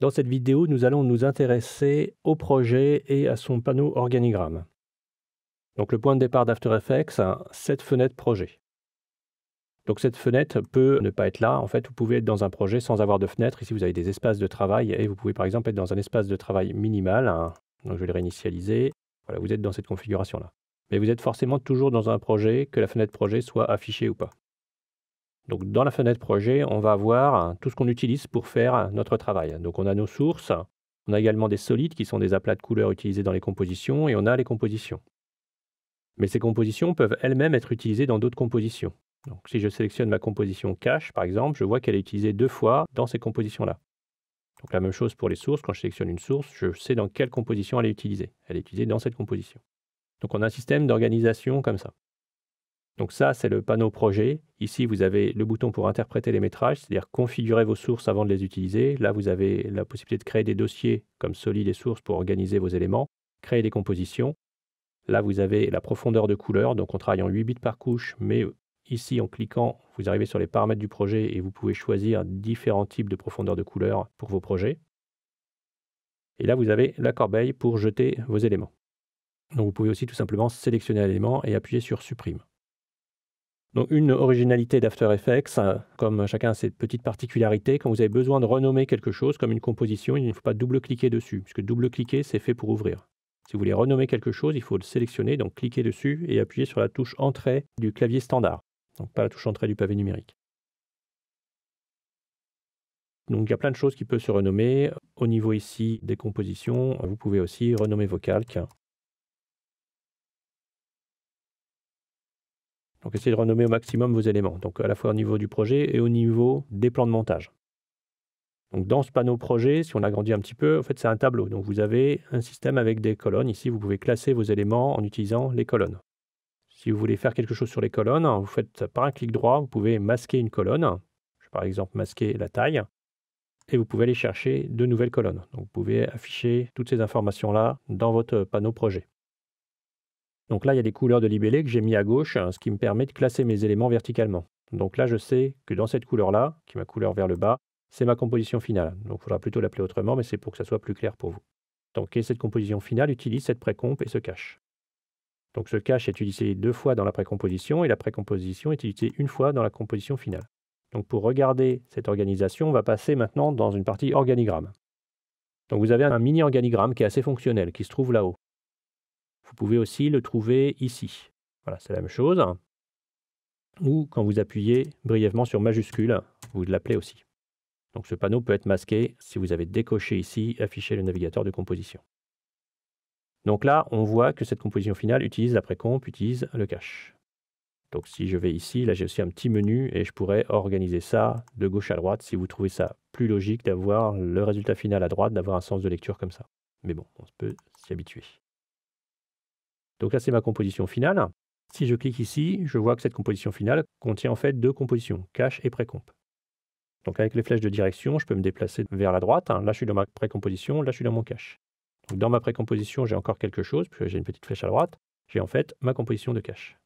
Dans cette vidéo, nous allons nous intéresser au projet et à son panneau organigramme. Donc le point de départ d'After Effects, hein, cette fenêtre projet. Donc cette fenêtre peut ne pas être là. En fait, vous pouvez être dans un projet sans avoir de fenêtre. Ici, vous avez des espaces de travail et vous pouvez par exemple être dans un espace de travail minimal. Hein. Donc je vais le réinitialiser. Voilà, vous êtes dans cette configuration-là. Mais vous êtes forcément toujours dans un projet, que la fenêtre projet soit affichée ou pas. Donc dans la fenêtre projet, on va voir tout ce qu'on utilise pour faire notre travail. Donc on a nos sources, on a également des solides qui sont des aplats de couleurs utilisés dans les compositions et on a les compositions. Mais ces compositions peuvent elles-mêmes être utilisées dans d'autres compositions. Donc si je sélectionne ma composition cache par exemple, je vois qu'elle est utilisée deux fois dans ces compositions-là. Donc la même chose pour les sources, quand je sélectionne une source, je sais dans quelle composition elle est utilisée. Elle est utilisée dans cette composition. Donc on a un système d'organisation comme ça. Donc ça, c'est le panneau projet. Ici, vous avez le bouton pour interpréter les métrages, c'est-à-dire configurer vos sources avant de les utiliser. Là, vous avez la possibilité de créer des dossiers comme solide et sources pour organiser vos éléments, créer des compositions. Là, vous avez la profondeur de couleur, donc on travaille en 8 bits par couche, mais ici, en cliquant, vous arrivez sur les paramètres du projet et vous pouvez choisir différents types de profondeur de couleur pour vos projets. Et là, vous avez la corbeille pour jeter vos éléments. Donc vous pouvez aussi tout simplement sélectionner l'élément et appuyer sur supprime. Donc une originalité d'After Effects, euh, comme chacun a ses petites particularités, quand vous avez besoin de renommer quelque chose comme une composition, il ne faut pas double-cliquer dessus, puisque double-cliquer, c'est fait pour ouvrir. Si vous voulez renommer quelque chose, il faut le sélectionner, donc cliquer dessus et appuyer sur la touche Entrée du clavier standard, donc pas la touche Entrée du pavé numérique. Donc il y a plein de choses qui peuvent se renommer. Au niveau ici des compositions, vous pouvez aussi renommer vos calques Donc essayez de renommer au maximum vos éléments, donc à la fois au niveau du projet et au niveau des plans de montage. dans ce panneau projet, si on agrandit un petit peu, en fait c'est un tableau. Donc vous avez un système avec des colonnes. Ici, vous pouvez classer vos éléments en utilisant les colonnes. Si vous voulez faire quelque chose sur les colonnes, vous faites par un clic droit, vous pouvez masquer une colonne. Je vais par exemple masquer la taille. Et vous pouvez aller chercher de nouvelles colonnes. Donc vous pouvez afficher toutes ces informations-là dans votre panneau projet. Donc là, il y a des couleurs de libellé que j'ai mis à gauche, hein, ce qui me permet de classer mes éléments verticalement. Donc là, je sais que dans cette couleur-là, qui est ma couleur vers le bas, c'est ma composition finale. Donc il faudra plutôt l'appeler autrement, mais c'est pour que ça soit plus clair pour vous. Donc cette composition finale utilise cette précomp et ce cache. Donc ce cache est utilisé deux fois dans la précomposition et la précomposition est utilisée une fois dans la composition finale. Donc pour regarder cette organisation, on va passer maintenant dans une partie organigramme. Donc vous avez un mini organigramme qui est assez fonctionnel, qui se trouve là-haut. Vous pouvez aussi le trouver ici. Voilà, c'est la même chose. Ou quand vous appuyez brièvement sur majuscule, vous l'appelez aussi. Donc ce panneau peut être masqué si vous avez décoché ici afficher le navigateur de composition. Donc là, on voit que cette composition finale utilise l'après-compte, utilise le cache. Donc si je vais ici, là j'ai aussi un petit menu et je pourrais organiser ça de gauche à droite si vous trouvez ça plus logique d'avoir le résultat final à droite, d'avoir un sens de lecture comme ça. Mais bon, on peut s'y habituer. Donc là, c'est ma composition finale. Si je clique ici, je vois que cette composition finale contient en fait deux compositions, cache et précomp. Donc avec les flèches de direction, je peux me déplacer vers la droite. Hein. Là, je suis dans ma précomposition, là, je suis dans mon cache. dans ma précomposition, j'ai encore quelque chose, puisque j'ai une petite flèche à droite. J'ai en fait ma composition de cache.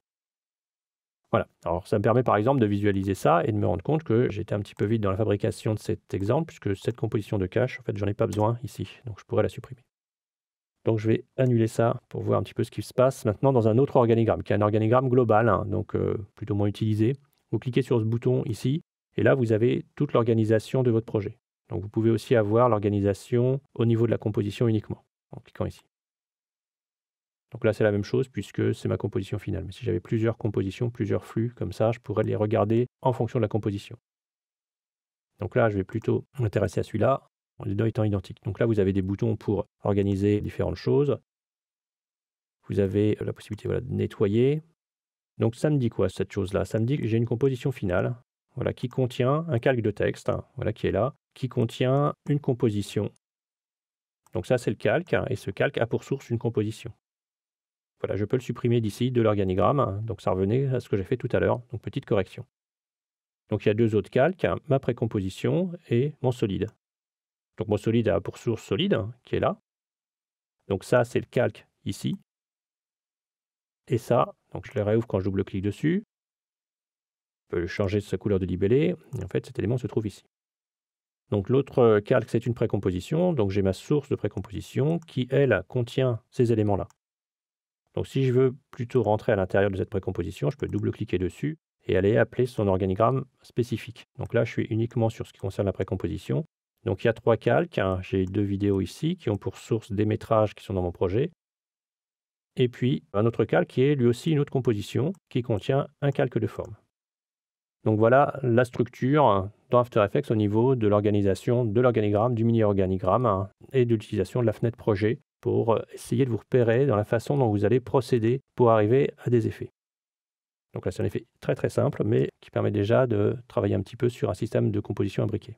Voilà. Alors ça me permet par exemple de visualiser ça et de me rendre compte que j'étais un petit peu vite dans la fabrication de cet exemple, puisque cette composition de cache, en fait, j'en ai pas besoin ici. Donc je pourrais la supprimer. Donc je vais annuler ça pour voir un petit peu ce qui se passe maintenant dans un autre organigramme, qui est un organigramme global, hein, donc euh, plutôt moins utilisé. Vous cliquez sur ce bouton ici, et là vous avez toute l'organisation de votre projet. Donc vous pouvez aussi avoir l'organisation au niveau de la composition uniquement, en cliquant ici. Donc là c'est la même chose puisque c'est ma composition finale. Mais si j'avais plusieurs compositions, plusieurs flux comme ça, je pourrais les regarder en fonction de la composition. Donc là je vais plutôt m'intéresser à celui-là, les deux étant identiques. Donc là, vous avez des boutons pour organiser différentes choses. Vous avez euh, la possibilité de nettoyer. Donc ça me dit quoi cette chose-là Ça me dit que j'ai une composition finale voilà, qui contient un calque de texte, hein, voilà, qui est là, qui contient une composition. Donc ça, c'est le calque, hein, et ce calque a pour source une composition. Voilà, je peux le supprimer d'ici de l'organigramme, hein, donc ça revenait à ce que j'ai fait tout à l'heure, donc petite correction. Donc il y a deux autres calques, ma précomposition et mon solide. Donc mon solide a pour source solide hein, qui est là. Donc ça, c'est le calque ici. Et ça, donc je le réouvre quand je double-clique dessus. Je peux changer sa couleur de libellé. en fait, cet élément se trouve ici. Donc l'autre euh, calque, c'est une précomposition. Donc j'ai ma source de précomposition qui, elle, contient ces éléments-là. Donc si je veux plutôt rentrer à l'intérieur de cette précomposition, je peux double-cliquer dessus et aller appeler son organigramme spécifique. Donc là, je suis uniquement sur ce qui concerne la précomposition. Donc il y a trois calques. Hein. J'ai deux vidéos ici qui ont pour source des métrages qui sont dans mon projet. Et puis un autre calque qui est lui aussi une autre composition qui contient un calque de forme. Donc voilà la structure hein, dans After Effects au niveau de l'organisation de l'organigramme, du mini-organigramme hein, et de l'utilisation de la fenêtre projet pour euh, essayer de vous repérer dans la façon dont vous allez procéder pour arriver à des effets. Donc là, c'est un effet très très simple, mais qui permet déjà de travailler un petit peu sur un système de composition imbriqué.